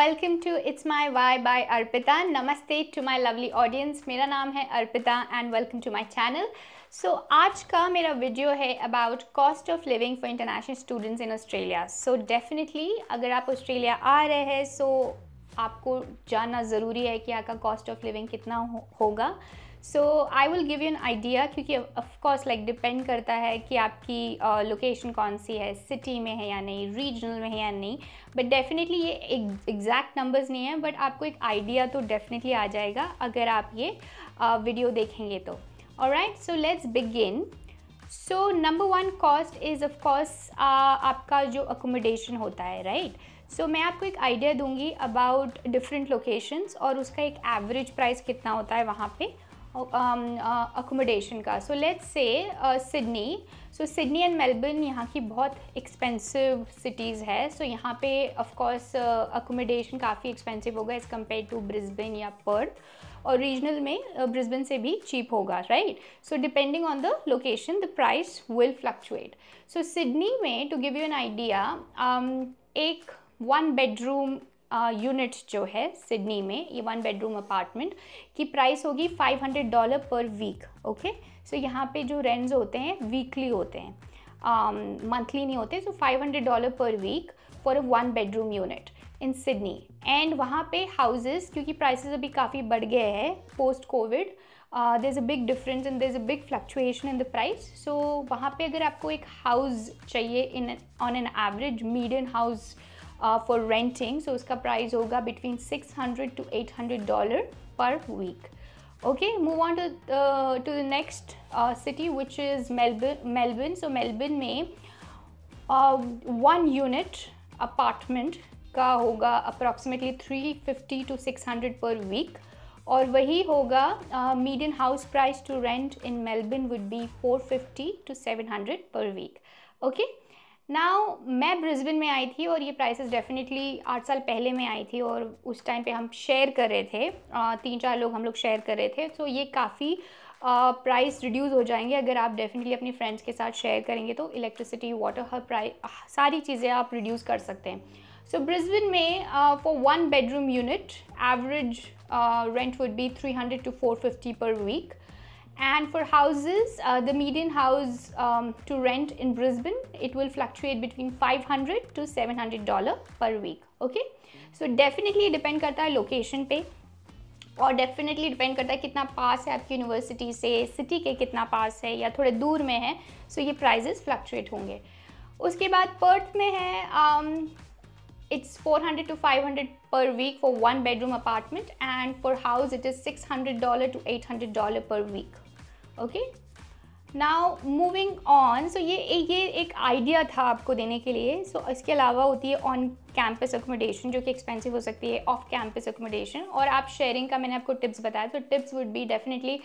Welcome to it's my Y by Arpita नमस्ते to my lovely audience मेरा नाम है Arpita and welcome to my channel so आज का मेरा वीडियो है about cost of living for international students in Australia so definitely अगर आप ऑस्ट्रेलिया आ रहे हैं सो so आपको जानना ज़रूरी है कि आपका कॉस्ट ऑफ लिविंग कितना हो, होगा so I will give you an idea क्योंकि ऑफकोर्स लाइक डिपेंड करता है कि आपकी लोकेशन uh, कौन सी है सिटी में है या नहीं रीजनल में है या नहीं बट डेफिनेटली ये एग्जैक्ट नंबर्स नहीं है बट आपको एक आइडिया तो डेफिनेटली आ जाएगा अगर आप ये वीडियो uh, देखेंगे तो और right so let's begin so number one cost is of course आपका जो अकोमोडेशन होता है राइट right? सो so, मैं आपको एक आइडिया दूंगी अबाउट डिफरेंट लोकेशंस और उसका एक एवरेज प्राइस कितना होता है वहाँ पे um, uh, accommodation का so let's say uh, Sydney so Sydney and Melbourne यहाँ की बहुत expensive cities है so यहाँ पे of course uh, accommodation काफ़ी expensive होगा as compared to Brisbane या Perth और regional में ब्रिस्बेन uh, से भी cheap होगा right so depending on the location the price will fluctuate so Sydney में to give you an idea um, एक वन बेडरूम यूनिट जो है सिडनी में ये वन बेडरूम अपार्टमेंट की प्राइस होगी 500 dollar per week okay so यहाँ पे जो रेंट्स होते हैं वीकली होते हैं मंथली um, नहीं होते so five hundred dollar per week for a one bedroom unit in Sydney and वहाँ पे हाउसेस क्योंकि प्राइसेस अभी काफ़ी बढ़ गए हैं post covid there is a big difference and there is a big fluctuation in the price so वहाँ पे अगर आपको एक हाउस चाहिए in on an average medium house for renting so उसका प्राइस होगा between six hundred to eight hundred dollar per week okay move on to the next city which is Melbourne which so melbourne में one unit apartment का होगा approximately 350 to 600 पर week और वही होगा medium house price to rent in Melbourne would be 450 to 700 per week okay okay? Now मैं Brisbane में आई थी और ये प्राइसेस डेफिनेटली आठ साल पहले में आई थी और उस टाइम पे हम शेयर कर रहे थे तीन चार लोग हम लोग शेयर कर रहे थे तो ये काफ़ी प्राइस रिड्यूस हो जाएंगे अगर आप डेफिनेटली अपनी फ्रेंड्स के साथ शेयर करेंगे तो इलेक्ट्रिसिटी वाटर हर प्राइस सारी चीज़ें आप रिड्यूस कर सकते हैं सो so, ब्रिस्बेन में for one bedroom unit average rent would be three to four per week And for houses, uh, the median house um, to rent in Brisbane, it will fluctuate between $500 to $700 per week. Okay, so definitely depend karta hai location pe. or definitely depend करता है कितना pass है आपकी university से city के कितना पास है या थोड़े दूर में है so ये prices fluctuate होंगे उसके बाद पर्थ में है it's 400 to 500 per week for one bedroom apartment and for house it is 600 dollar to 800 dollar per week okay now moving on so ये ये एक आइडिया था आपको देने के लिए सो so, इसके अलावा होती है ऑन कैंपस एकोमोडेशन जो कि एक्सपेंसिव हो सकती है ऑफ कैंपस एकोमोडेशन और आप शेयरिंग का मैंने आपको टिप्स बताया तो टिप्स वुड बी डेफिनेटली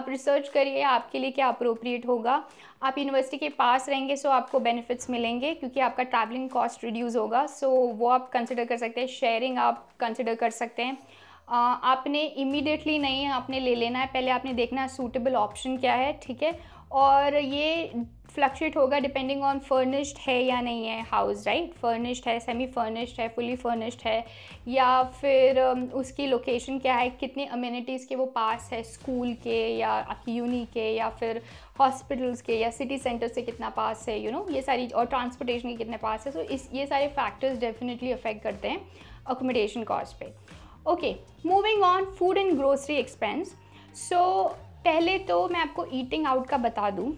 आप रिसर्च करिए आपके लिए क्या अप्रोप्रिएट होगा आप यूनिवर्सिटी के पास रहेंगे सो so आपको बेनिफिट्स मिलेंगे क्योंकि आपका ट्रैवलिंग कॉस्ट रिड्यूज़ होगा सो so वो आप कंसिडर कर सकते हैं शेयरिंग आप कंसिडर कर सकते हैं आपने इमीडिएटली नहीं आपने ले लेना है पहले आपने देखना है सूटेबल ऑप्शन क्या है ठीक है और ये फ्लक्चुएट होगा डिपेंडिंग ऑन फर्निश्ड है या नहीं है हाउस राइट फर्निश्ड है सेमी फर्निश्ड है फुली फर्निश्ड है या फिर उसकी लोकेशन क्या है कितने अम्यूनिटीज़ के वो पास है स्कूल के या आपकी यूनी के या फिर हॉस्पिटल्स के या सिटी सेंटर से कितना पास है यू you नो know, ये सारी और ट्रांसपोर्टेशन के कितने पास है सो so इस ये सारे फैक्टर्स डेफिनेटली अफेक्ट करते हैं अकोमोडेशन कॉस्ट पर okay moving on food and grocery expense so पहले तो मैं आपको ईटिंग आउट का बता दूं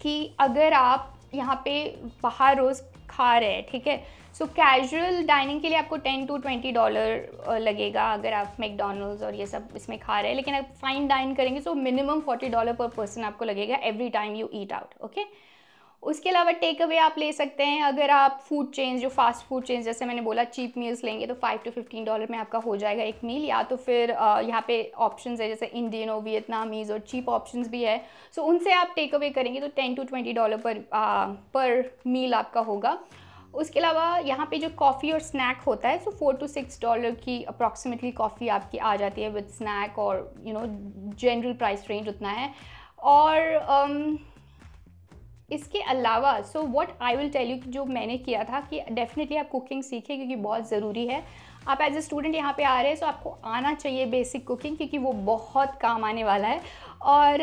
कि अगर आप यहाँ पे बाहर रोज़ खा रहे हैं ठीक है सो कैजुअल डाइनिंग के लिए आपको टेन टू ट्वेंटी डॉलर लगेगा अगर आप मैकडोनल्ड्स और ये सब इसमें खा रहे हैं लेकिन आप फाइन डाइन करेंगे so minimum forty dollar per person आपको लगेगा every time you eat out okay उसके अलावा टेक अवे आप ले सकते हैं अगर आप फूड चेंज जो फास्ट फूड चेंज जैसे मैंने बोला चीप मील्स लेंगे तो फाइव टू फिफ्टीन डॉलर में आपका हो जाएगा एक मील या तो फिर यहाँ पे ऑप्शन है जैसे इंडियन और वियतनामीज़ और चीप ऑप्शन भी है सो so, उनसे आप टेक अवे करेंगे तो टेन टू ट्वेंटी डॉलर पर आ, पर मील आपका होगा उसके अलावा यहाँ पे जो कॉफ़ी और स्नैक होता है so four to six dollar की अप्रॉक्सीमेटली कॉफ़ी आपकी आ जाती है विद स्नैक और you know general price range उतना है और um, इसके अलावा so what I will tell you जो मैंने किया था कि डेफिनेटली आप कुकिंग सीखें क्योंकि बहुत ज़रूरी है आप एज ए स्टूडेंट यहाँ पे आ रहे हैं सो आपको आना चाहिए बेसिक कुकिंग क्योंकि वो बहुत काम आने वाला है और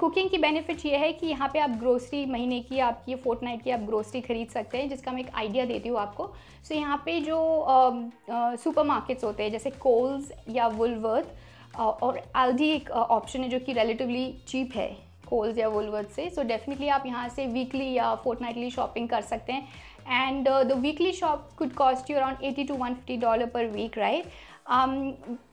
कुकिंग um, uh, की बेनिफिट ये है कि यहाँ पे आप ग्रोसरी महीने की आपकी फोर्थ नाइट की आप ग्रोसरी खरीद सकते हैं जिसका मैं एक आइडिया देती हूँ आपको सो so, यहाँ पे जो super um, uh, markets uh, होते हैं जैसे कोल्स या वुलवर्थ uh, और एल्डी एक ऑप्शन uh, है जो कि रिलेटिवली चीप है कोल्स या वोलवर्थ से सो so डेफिनेटली आप यहाँ से वीकली या फोर्टनाइटली शॉपिंग कर सकते हैं and the weekly shop could cost you around eighty to one fifty dollar per week right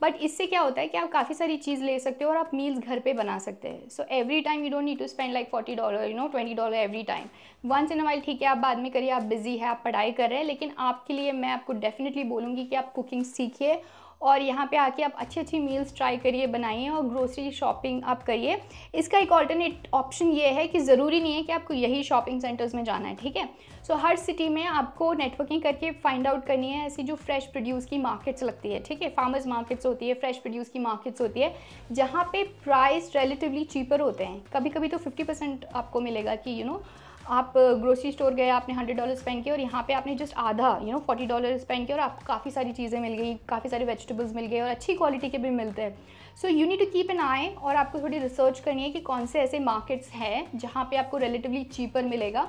but इससे क्या होता है कि आप काफ़ी सारी चीज़ ले सकते हो और आप मील्स घर पे बना सकते हैं so every time you don't need to spend like forty dollar you know twenty dollar every time once in while ठीक है आप बाद में करिए आप बिजी है आप पढ़ाई कर रहे हैं लेकिन आपके लिए मैं आपको डेफिनेटली बोलूँगी कि आप कुकिंग सीखिए और यहाँ पे आके आप अच्छी अच्छी मील्स ट्राई करिए बनाइए और ग्रोसरी शॉपिंग आप करिए इसका एक ऑल्टरनेट ऑप्शन ये है कि ज़रूरी नहीं है कि आपको यही शॉपिंग सेंटर्स में जाना है ठीक है सो so, हर सिटी में आपको नेटवर्किंग करके फाइंड आउट करनी है ऐसी जो फ्रेश प्रोड्यूस की मार्केट्स लगती है ठीक है फार्मर्स मार्केट्स होती है फ्रेश प्रोड्यूस की मार्केट्स होती है जहाँ पर प्राइस रेलिटिवली चीपर होते हैं कभी कभी तो फिफ्टी परसेंट आपको मिलेगा कि यू you नो know, आप ग्रोसरी स्टोर गए आपने हंड्रेड डॉलर स्पेंड किए और यहाँ पे आपने जस्ट आधा you know forty dollar spend किया और आपको काफ़ी सारी चीज़ें मिल गई काफ़ी सारे वेजिटेबल्स मिल गए और अच्छी क्वालिटी के भी मिलते हैं so you need to keep an eye और आपको थोड़ी रिसर्च करनी है कि कौन से ऐसे मार्केट्स हैं जहाँ पे आपको रिलेटिवली चीपर मिलेगा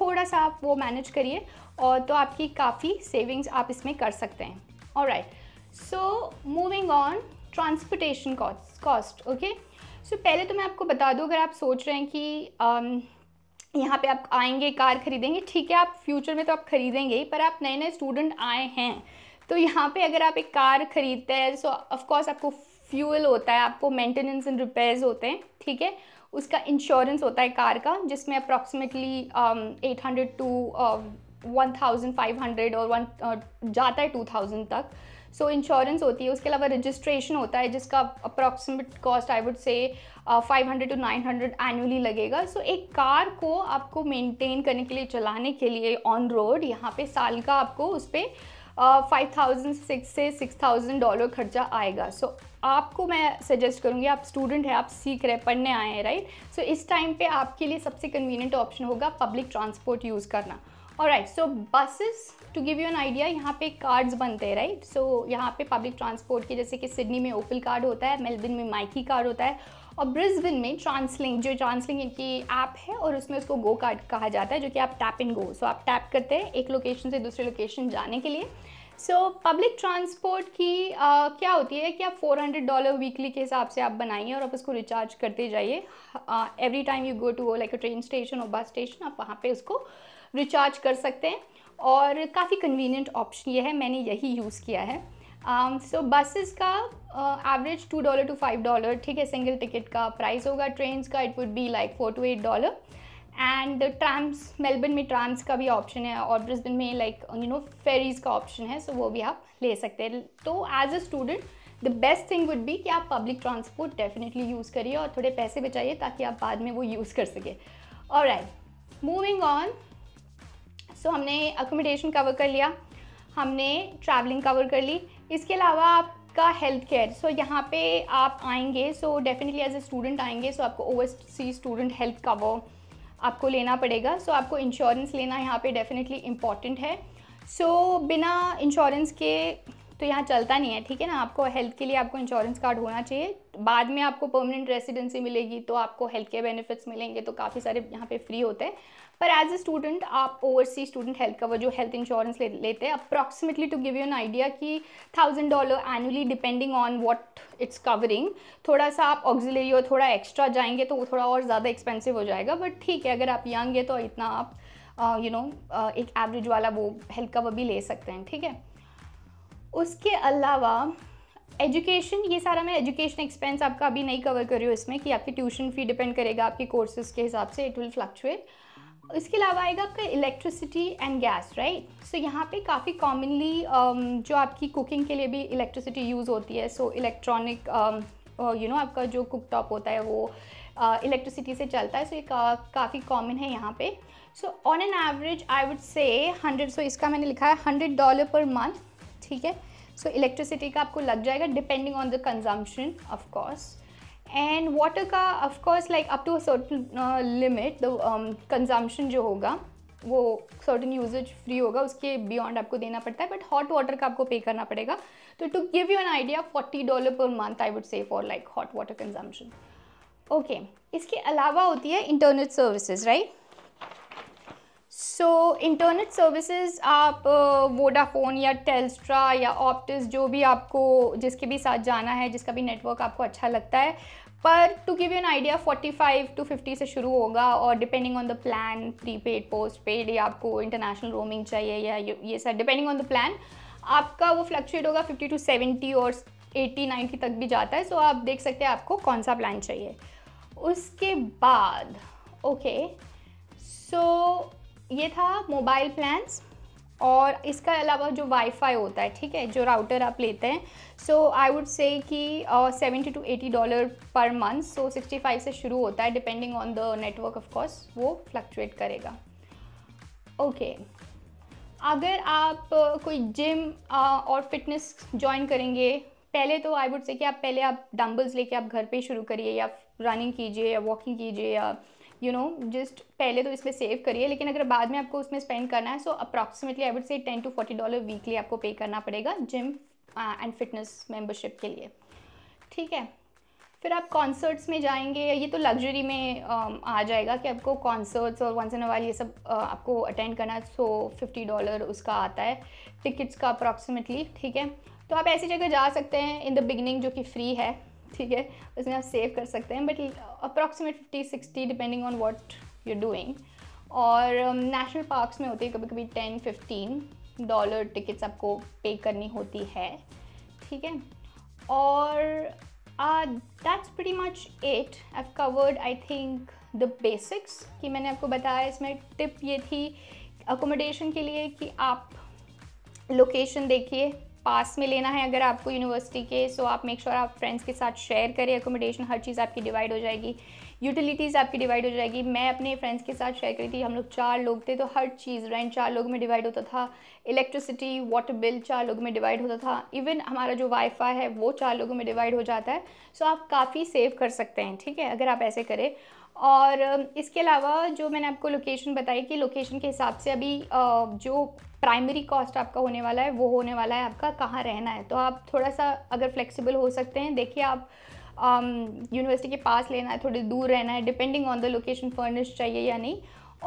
थोड़ा सा आप वो मैनेज करिए और तो आपकी काफ़ी सेविंग्स आप इसमें कर सकते हैं और right so moving on transportation cost okay so पहले तो मैं आपको बता दूँ अगर आप सोच रहे हैं कि um, यहाँ पे आप आएंगे कार खरीदेंगे ठीक है आप फ्यूचर में तो आप खरीदेंगे ही पर आप नए नए स्टूडेंट आए हैं तो यहाँ पे अगर आप एक कार खरीदते हैं सो ऑफकोर्स आपको फ्यूल होता है आपको मेंटेनेंस एंड रिपेयर्स होते हैं ठीक है उसका इंश्योरेंस होता है कार का जिसमें approximately eight hundred to one thousand five hundred और वन uh, जाता है टू थाउजेंड तक सो so, इंश्योरेंस होती है उसके अलावा रजिस्ट्रेशन होता है जिसका approximate cost I would say five hundred to nine hundred annually लगेगा सो so, एक कार को आपको मेंटेन करने के लिए चलाने के लिए ऑन रोड यहाँ पे साल का आपको उस पर फाइव थाउजेंड सिक्स से सिक्स थाउजेंड डॉलर खर्चा आएगा सो so, आपको मैं सजेस्ट करूँगी आप स्टूडेंट हैं आप सीख रहे पढ़ने आए हैं राइट सो इस टाइम पे आपके लिए सबसे कन्वीनियंट ऑप्शन होगा पब्लिक ट्रांसपोर्ट यूज़ करना और right so buses to give you an idea यहाँ पे कार्ड्स बनते हैं राइट सो यहाँ पे पब्लिक ट्रांसपोर्ट के जैसे कि सिडनी में ओपल कार्ड होता है मेलबिन में माइकी कार्ड होता है और ब्रिस्बिन में ट्रांसलिंग जो ट्रांसलिंग इनकी ऐप है और उसमें उसको गो कार्ड कहा जाता है जो कि आप टैप इन गो सो आप टैप करते हैं एक लोकेशन से दूसरे लोकेशन जाने के लिए सो पब्लिक ट्रांसपोर्ट की uh, क्या होती है कि आप 400 डॉलर वीकली के हिसाब से आप बनाइए और आप उसको रिचार्ज करते जाइए every time you go to like a train station और बस स्टेशन आप वहाँ पे उसको रिचार्ज कर सकते हैं और काफ़ी कन्वीनियंट ऑप्शन ये है मैंने यही यूज़ किया है सो um, बसेस so का average two dollar to five dollar ठीक है सिंगल टिकट का प्राइस होगा ट्रेन का it would be like four to eight dollar and trams Melbourne में ट्राम्स का भी ऑप्शन है और ब्रिस्बन में लाइक यू नो फेरीज का ऑप्शन है सो so वो भी आप ले सकते हैं तो as a student the best thing would be कि आप पब्लिक ट्रांसपोर्ट डेफिनेटली यूज़ करिए और थोड़े पैसे बचाइए ताकि आप बाद में वो यूज़ कर सकें और right moving on so so, हमने अकोमोडेशन कवर कर लिया हमने ट्रैवलिंग कवर कर ली इसके अलावा आपका हेल्थ केयर सो यहाँ पे आप आएंगे so definitely as a student आएंगे सो so आपको सी स्टूडेंट हेल्थ कवर आपको लेना पड़ेगा सो so आपको इंश्योरेंस लेना यहाँ पे डेफिनेटली इम्पॉर्टेंट है सो so, बिना इंश्योरेंस के तो यहाँ चलता नहीं है ठीक है ना आपको हेल्थ के लिए आपको इंश्योरेंस कार्ड होना चाहिए बाद में आपको परमानेंट रेसिडेंसी मिलेगी तो आपको हेल्थ के बेनिफिट्स मिलेंगे तो काफ़ी सारे यहाँ पे फ्री होते हैं पर एज अ स्टूडेंट आप ओवरसी स्टूडेंट हेल्थ कवर जो हेल्थ इंश्योरेंस ले, लेते हैं approximately to give you an idea कि thousand dollar annually depending on what it's covering थोड़ा सा आप ऑक्जिलरी और थोड़ा एक्स्ट्रा जाएंगे तो वो थोड़ा और ज़्यादा एक्सपेंसिव हो जाएगा बट ठीक है अगर आप यंग है तो इतना आप you uh, know you know, uh, एक एवरेज वाला वो हेल्थ कवर भी ले सकते हैं ठीक है उसके अलावा एजुकेशन ये सारा मैं एजुकेशन एक्सपेंस आपका अभी नहीं कवर कर रही हूँ इसमें कि आपकी ट्यूशन फ़ी डिपेंड करेगा आपके कोर्सेज के हिसाब से इट विल फ्लक्चुएट इसके अलावा आएगा आपका electricity and gas right so यहाँ पे काफ़ी कॉमनली um, जो आपकी कुकिंग के लिए भी इलेक्ट्रिसिटी यूज़ होती है सो इलेक्ट्रॉनिक यू नो आपका जो कुक टॉप होता है वो इलेक्ट्रिसिटी uh, से चलता है सो so ये का, काफ़ी कॉमन है यहाँ पे so on an average I would say hundred so इसका मैंने लिखा है हंड्रेड डॉलर पर मंथ ठीक है सो so, इलेक्ट्रिसिटी का आपको लग जाएगा depending on the consumption of course and water का of course like up to a certain limit the consumption जो होगा वो सर्टन यूजेज फ्री होगा उसके बियॉन्ड आपको देना पड़ता है बट हॉट वाटर का आपको पे करना पड़ेगा तो to give you an idea forty dollar per month I would say for like hot water consumption okay इसके अलावा होती है internet services right so internet services आप वोडाफोन uh, या टेल्स्ट्रा या ऑप्टिस जो भी आपको जिसके भी साथ जाना है जिसका भी नेटवर्क आपको अच्छा लगता है पर to give you an idea 45 to 50 से शुरू होगा और depending on the plan prepaid postpaid या आपको इंटरनेशनल रोमिंग चाहिए या ये सब डिपेंडिंग ऑन द प्लान आपका वो फ्लक्चुएट होगा 50 टू 70 और 80 90 तक भी जाता है सो so आप देख सकते हैं आपको कौन सा प्लान चाहिए उसके बाद ओके okay, सो so, ये था मोबाइल प्लान्स और इसका अलावा जो वाईफाई होता है ठीक है जो राउटर आप लेते हैं सो आई वुड से कि seventy to eighty dollar per month so sixty five से शुरू होता है depending on the network of course वो फ्लक्चुएट करेगा ओके okay. अगर आप uh, कोई जिम uh, और फिटनेस ज्वाइन करेंगे पहले तो आई वुड से कि आप पहले आप डम्बल्स लेके आप घर पे शुरू करिए या रनिंग कीजिए या वॉकिंग कीजिए या यू नो जस्ट पहले तो इसमें सेव करिए लेकिन अगर बाद में आपको उसमें स्पेंड करना है so approximately I would say ten to forty dollar weekly आपको पे करना पड़ेगा जिम एंड फिटनेस मेम्बरशिप के लिए ठीक है फिर आप कॉन्सर्ट्स में जाएंगे ये तो लग्जरी में um, आ जाएगा कि आपको कॉन्सर्ट्स और वंस एंड वाइल ये सब uh, आपको अटेंड करना है सो फिफ्टी डॉलर उसका आता है टिकट्स का अप्रॉक्सीमेटली ठीक है तो आप ऐसी जगह जा सकते हैं इन द बिगिनिंग जो कि फ्री है ठीक है उसमें आप सेव कर सकते हैं but approximate fifty sixty depending on what you doing और नेशनल um, पार्क्स में होती है कभी कभी टेन फिफ्टीन डॉलर टिकट्स आपको पे करनी होती है ठीक है और that's pretty much it I covered I think the basics कि मैंने आपको बताया इसमें टिप ये थी अकोमोडेशन के लिए कि आप लोकेशन देखिए पास में लेना है अगर आपको यूनिवर्सिटी के सो आप मेक श्योर आप फ्रेंड्स के साथ शेयर करें एकोमोडेशन हर चीज़ आपकी डिवाइड हो जाएगी यूटिलिटीज़ आपकी डिवाइड हो जाएगी मैं अपने फ्रेंड्स के साथ शेयर करी थी हम लोग चार लोग थे तो हर चीज़ रेंट चार लोग में डिवाइड होता था इलेक्ट्रिसिटी वाटर बिल चार लोग में डिवाइड होता था इवन हमारा जो वाईफाई है वो चार लोगों में डिवाइड हो जाता है सो आप काफ़ी सेव कर सकते हैं ठीक है अगर आप ऐसे करें और इसके अलावा जो मैंने आपको लोकेशन बताई कि लोकेशन के हिसाब से अभी जो प्राइमरी कॉस्ट आपका होने वाला है वो होने वाला है आपका कहाँ रहना है तो आप थोड़ा सा अगर फ्लेक्सिबल हो सकते हैं देखिए आप यूनिवर्सिटी um, के पास लेना है थोड़ी दूर रहना है depending on the location furnish चाहिए या नहीं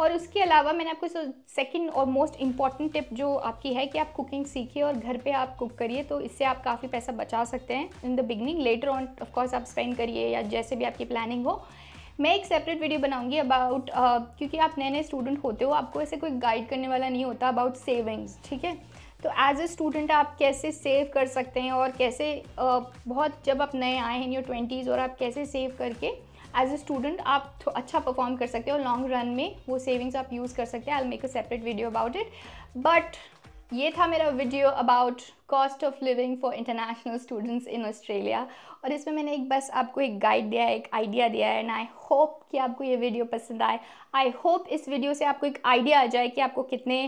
और उसके अलावा मैंने आपको सेकंड और मोस्ट इम्पॉर्टेंट टिप जो आपकी है कि आप कुकिंग सीखिए और घर पे आप कुक करिए तो इससे आप काफ़ी पैसा बचा सकते हैं in the beginning later on of course आप स्पेंड करिए या जैसे भी आपकी प्लानिंग हो मैं एक सेपरेट वीडियो बनाऊंगी अबाउट uh, क्योंकि आप नए नए स्टूडेंट होते हो आपको ऐसे कोई गाइड करने वाला नहीं होता अबाउट सेविंग्स ठीक है तो एज अ स्टूडेंट आप कैसे सेव कर सकते हैं और कैसे uh, बहुत जब आप नए आए हैं योर ट्वेंटीज़ और आप कैसे सेव करके एज अ स्टूडेंट आप अच्छा परफॉर्म कर सकते हो लॉन्ग रन में वो सेविंग्स आप यूज़ कर सकते हैं I make a separate video about it but ये था मेरा video about cost of living for international students in Australia और इसमें मैंने एक बस आपको एक गाइड दिया है एक आइडिया दिया है एंड आई होप कि आपको ये वीडियो पसंद आए आई होप इस वीडियो से आपको एक आइडिया आ जाए कि आपको कितने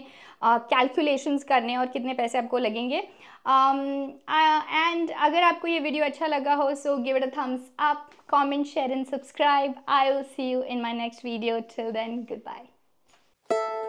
कैलकुलेशंस uh, करने और कितने पैसे आपको लगेंगे एंड um, uh, अगर आपको ये वीडियो अच्छा लगा हो so give it a thumbs up comment share and subscribe I will see you in my next video till then good bye